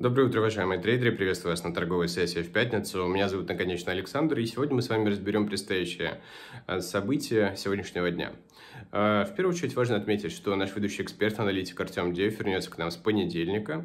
Доброе утро, уважаемые трейдеры. Приветствую вас на торговой сессии в пятницу. Меня зовут, наконец-то Александр, и сегодня мы с вами разберем предстоящие э, события сегодняшнего дня. Э, в первую очередь важно отметить, что наш ведущий эксперт-аналитик Артем Деев вернется к нам с понедельника.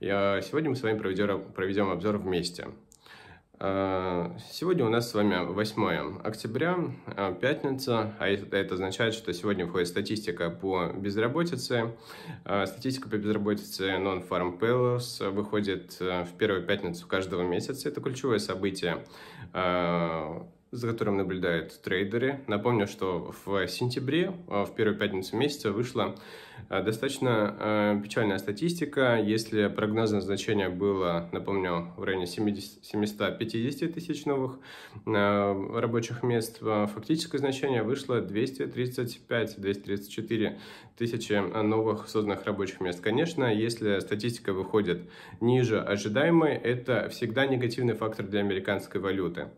Э, сегодня мы с вами проведем обзор вместе. А, сегодня у нас с вами 8 октября, а, пятница, а это означает, что сегодня входит статистика по безработице. А, статистика по безработице Non-Farm Payrolls выходит в первую пятницу каждого месяца. Это ключевое событие за которым наблюдают трейдеры. Напомню, что в сентябре, в первую пятницу месяца, вышла а, достаточно а, печальная статистика. Если прогнозное значение было, напомню, в районе 70, 750 тысяч новых а, рабочих мест, фактическое значение вышло 235-234 тысячи новых созданных рабочих мест. Конечно, если статистика выходит ниже ожидаемой, это всегда негативный фактор для американской валюты.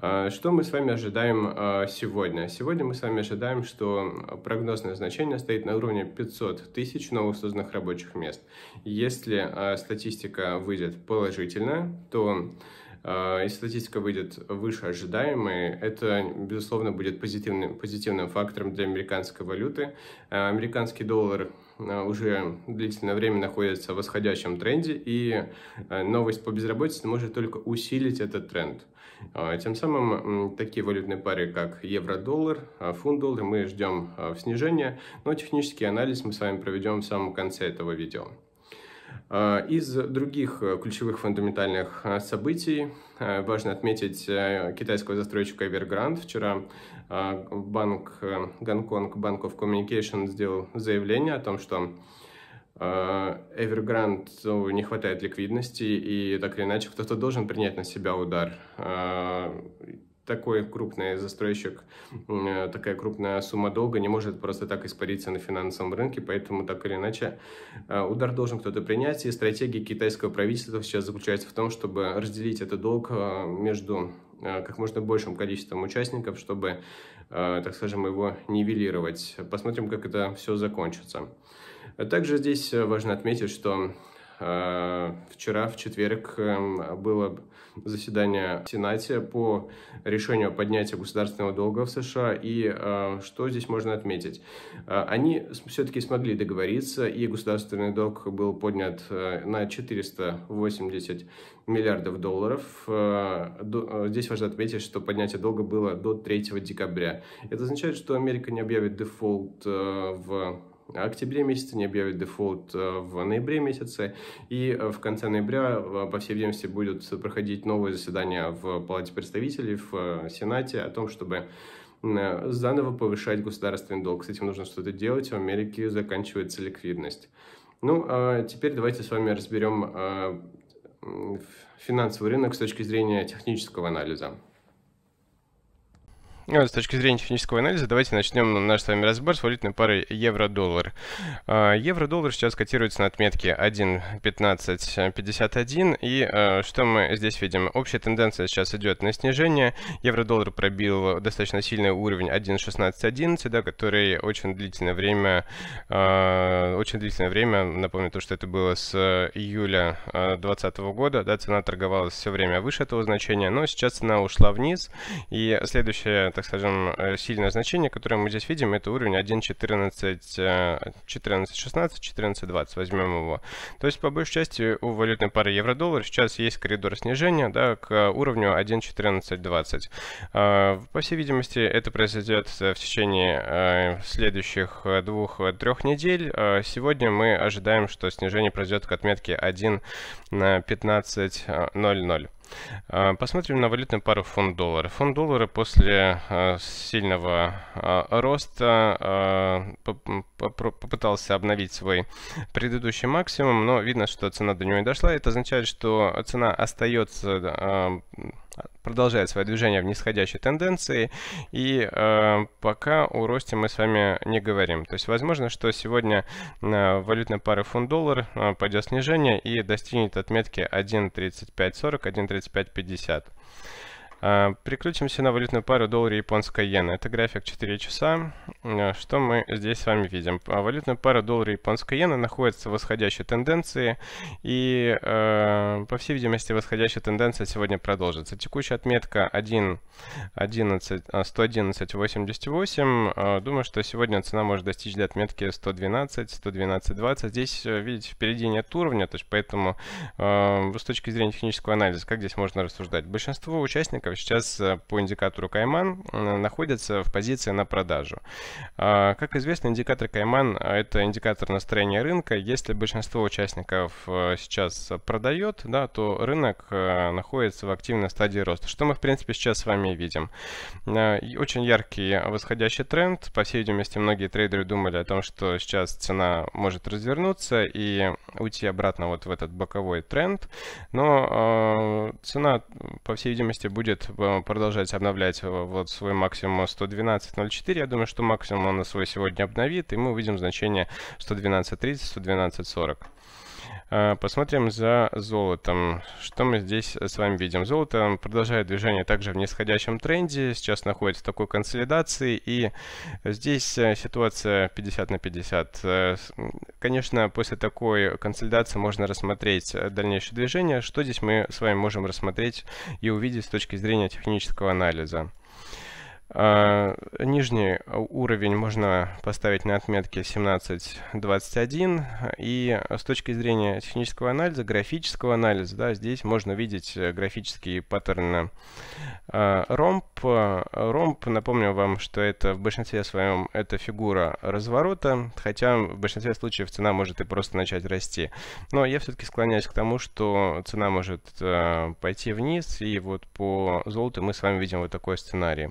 А, что мы с вами ожидаем а, сегодня? Сегодня мы с вами ожидаем, что прогнозное значение стоит на уровне 500 тысяч новых созданных рабочих мест. Если а, статистика выйдет положительная, то если статистика выйдет выше ожидаемой, это, безусловно, будет позитивным, позитивным фактором для американской валюты. Американский доллар Э, уже длительное время находится в восходящем тренде, и э, новость по безработице может только усилить этот тренд. Э, тем самым такие валютные пары, как евро-доллар, фунт-доллар, мы ждем снижения, но технический анализ мы с вами проведем в самом конце этого видео. А, из других э, ключевых фундаментальных э, событий э, важно отметить китайского застройщика Evergrande. Вчера банк Гонконг, Bank of Communication сделал заявление о том, что Evergrande ну, не хватает ликвидности, и так или иначе кто-то должен принять на себя удар такой крупный застройщик, э, такая крупная сумма долга не может просто так испариться на финансовом рынке, поэтому так или иначе э, удар должен кто-то принять, и стратегия китайского правительства сейчас заключается в том, чтобы разделить этот долг э, между как можно большим количеством участников, чтобы, так скажем, его нивелировать. Посмотрим, как это все закончится. Также здесь важно отметить, что а, вчера, в четверг, эм, было заседание в Сенате по решению поднятия государственного долга в США. И а, что здесь можно отметить? А, они все-таки смогли договориться, и государственный долг был поднят э, на 480 миллиардов долларов. Э, здесь важно отметить, что поднятие долга было до 3 декабря. Это означает, что Америка не объявит дефолт э, в а октябре месяце, не объявят дефолт э, в ноябре месяце, и э, в конце ноября, э, по всей видимости, будет проходить новое заседание в Палате представителей, в Сенате о том, чтобы заново повышать государственный долг. С этим нужно что-то делать, в Америке заканчивается ликвидность. Ну, а теперь давайте с вами разберем финансовый рынок с точки зрения технического анализа. Ну, с точки зрения технического анализа, давайте начнем наш с вами разбор с валютной пары евро-доллар. А, евро-доллар сейчас котируется на отметке 1.1551. И а, что мы здесь видим? Общая тенденция сейчас идет на снижение. Евро-доллар пробил достаточно сильный уровень 1.1611, да, который очень длительное время, а, очень длительное время, напомню то, что это было с июля 2020 года, да, цена торговалась все время выше этого значения, но сейчас цена ушла вниз, и следующая так скажем, э, сильное значение, которое мы здесь видим, это уровень 1.14, 14.16, э, возьмем его. То есть, по большей части, у валютной пары евро-доллар сейчас есть коридор снижения да, к уровню 1.14.20. Э, по всей видимости, это произойдет в течение следующих двух-трех недель. Сегодня мы ожидаем, что снижение произойдет к отметке 1.15.00. А, посмотрим на валютную пару фунт-доллара. Фунт-доллара после а, сильного а, роста попытался обновить свой предыдущий максимум, но видно, что цена до него не дошла. Это означает, что цена остается продолжает свое движение в нисходящей тенденции, и э, пока о росте мы с вами не говорим. То есть, возможно, что сегодня э, валютная пара фунт-доллар э, пойдет снижение и достигнет отметки 1.3540, 1.3550. А, переключимся на валютную пару доллар и японская иена. Это график 4 часа. А, что мы здесь с вами видим? А, валютная пара доллар и японская иена находится в восходящей тенденции. И, по всей видимости, восходящая тенденция сегодня продолжится. Текущая отметка 1.11.88. Думаю, что сегодня цена может достичь до отметки 112, 112.20. Здесь, э, видите, впереди нет уровня, то есть поэтому с точки зрения технического анализа, как здесь можно рассуждать? Большинство участников рынков сейчас э, по индикатору Кайман э, находятся в позиции на продажу. А, как известно, индикатор Кайман э, – это индикатор настроения рынка. Если большинство участников сейчас продает, да, то рынок находится в активной стадии роста, что мы, в принципе, сейчас с вами видим. Очень яркий восходящий тренд. По всей видимости, многие трейдеры думали о том, что сейчас цена может развернуться и уйти обратно вот в этот боковой тренд. Но цена, по всей видимости, будет будет э, продолжать обновлять э, вот свой максимум 112.04. Я думаю, что максимум он свой сегодня обновит, и мы увидим значение 112.30, 112.40. Э, посмотрим за золотом. Что мы здесь э, с вами видим? Золото продолжает движение также в нисходящем тренде. Сейчас находится в такой консолидации. И здесь э, ситуация 50 на 50. Конечно, после такой консолидации можно рассмотреть дальнейшее движение. Что здесь мы с вами можем рассмотреть и увидеть с точки зрения технического анализа? А, нижний уровень можно поставить на отметке 17.21. И с точки зрения технического анализа, графического анализа, да, здесь можно видеть э, графические паттерны э, ромб. Ромб, напомню вам, что это в большинстве своем это фигура разворота, хотя в большинстве случаев цена может и просто начать расти. Но я все-таки склоняюсь к тому, что цена может э, пойти вниз, и вот по золоту мы с вами видим вот такой сценарий.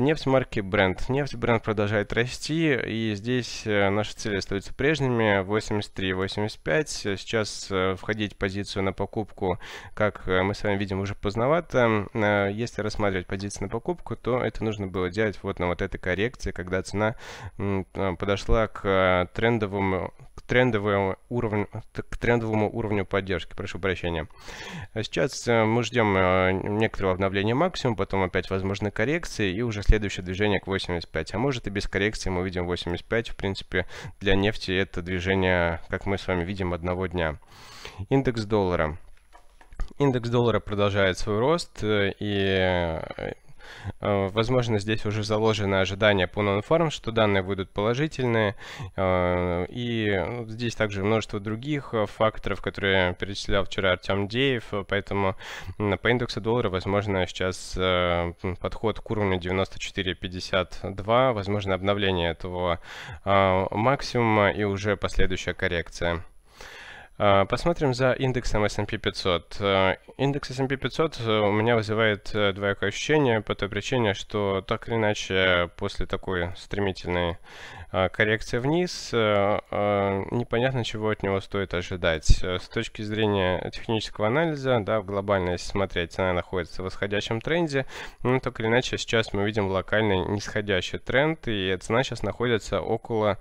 Нефть марки Brent. Нефть бренд продолжает расти, и здесь э, наши цели остаются прежними, 83-85. Сейчас э, входить в позицию на покупку, как э, мы с вами видим, уже поздновато. Если рассматривать позицию на покупку, то это нужно было делать вот на вот этой коррекции, когда цена подошла к трендовому к трендовому уровню, к трендовому уровню поддержки, прошу прощения. Сейчас мы ждем некоторого обновления максимум, потом опять возможны коррекции, и уже следующее движение к 85, а может и без коррекции мы видим 85. В принципе, для нефти это движение, как мы с вами видим, одного дня. Индекс доллара. Индекс доллара продолжает свой рост, э, и э, Э, возможно, здесь уже заложено ожидание по Non-Farm, что данные будут положительные. Э, и ну, здесь также множество других э, факторов, которые перечислял вчера Артем Деев. Поэтому по индексу доллара, возможно, сейчас подход к уровню 94.52, возможно, обновление этого максимума и уже последующая коррекция. А, посмотрим за индексом S&P 500. Э, индекс S&P 500 э, у меня вызывает э, двоякое ощущение по той причине, что так или иначе после такой стремительной коррекции вниз непонятно, чего от него стоит ожидать. С точки зрения технического анализа, да, в если смотреть, цена находится в восходящем тренде, но ну, так или иначе сейчас мы видим локальный нисходящий тренд, и цена сейчас находится около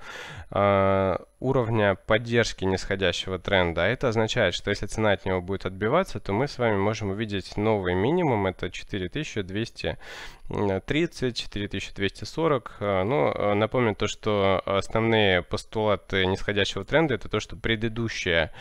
уровня поддержки нисходящего тренда тренда. Это означает, что если цена от него будет отбиваться, то мы с вами можем увидеть новый минимум. Это 4230, 4240 э, Ну, э, напомню то, что основные постулаты нисходящего тренда это то, что предыдущее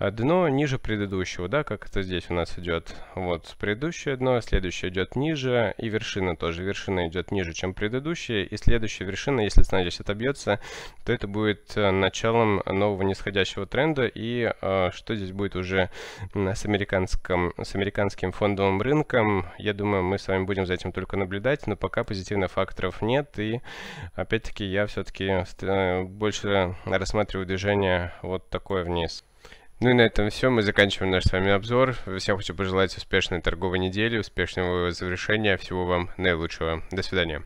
дно ниже предыдущего, да, как это здесь у нас идет. Вот предыдущее дно, следующее идет ниже, и вершина тоже. Вершина идет ниже, чем предыдущая, и следующая вершина, если цена здесь отобьется, то это будет э, началом нового нисходящего тренда, и а, что здесь будет уже с, американском, с американским фондовым рынком. Я думаю, мы с вами будем за этим только наблюдать, но пока позитивных факторов нет. И опять-таки я все-таки э, больше рассматриваю движение вот такое вниз. Ну и на этом все. Мы заканчиваем наш с вами обзор. Всем хочу пожелать успешной торговой недели, успешного завершения. Всего вам наилучшего. До свидания.